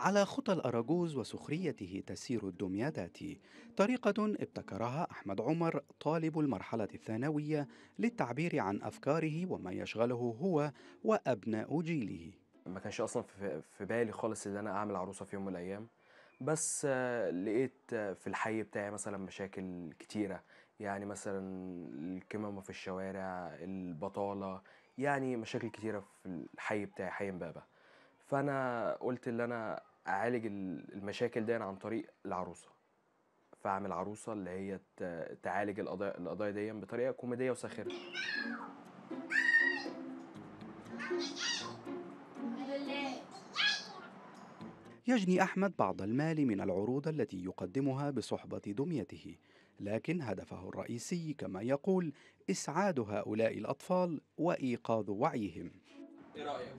على خطى الأراجوز وسخريته تسير الدميادات طريقة ابتكرها أحمد عمر طالب المرحلة الثانوية للتعبير عن أفكاره وما يشغله هو وأبناء جيله ما كانش أصلا في بالي خالص إن أنا أعمل عروسة في يوم من الأيام بس لقيت في الحي بتاعي مثلا مشاكل كتيرة يعني مثلا الكمامة في الشوارع البطالة يعني مشاكل كتيرة في الحي بتاعي حي امبابة فانا قلت ان انا اعالج المشاكل دي عن طريق العروسه فاعمل عروسه اللي هي تعالج القضايا القضايا دي بطريقه كوميديه وساخره يجني احمد بعض المال من العروض التي يقدمها بصحبه دميته لكن هدفه الرئيسي كما يقول اسعاد هؤلاء الاطفال وايقاظ وعيهم ايه رايك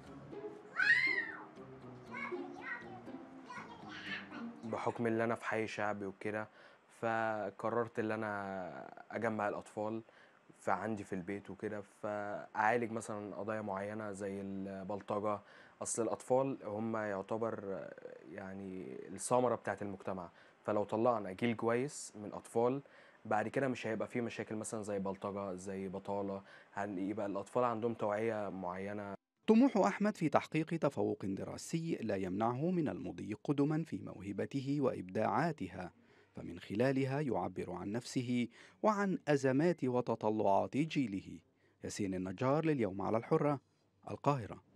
بحكم اللي انا في حي شعبي وكده فقررت اللي انا اجمع الاطفال فعندي في البيت وكده فاعالج مثلا قضايا معينه زي البلطجه اصل الاطفال هم يعتبر يعني الثمره بتاعه المجتمع فلو طلعنا جيل كويس من اطفال بعد كده مش هيبقى فيه مشاكل مثلا زي بلطجه زي بطاله يبقى الاطفال عندهم توعيه معينه طموح أحمد في تحقيق تفوق دراسي لا يمنعه من المضي قدما في موهبته وإبداعاتها فمن خلالها يعبر عن نفسه وعن أزمات وتطلعات جيله ياسين النجار لليوم على الحرة القاهرة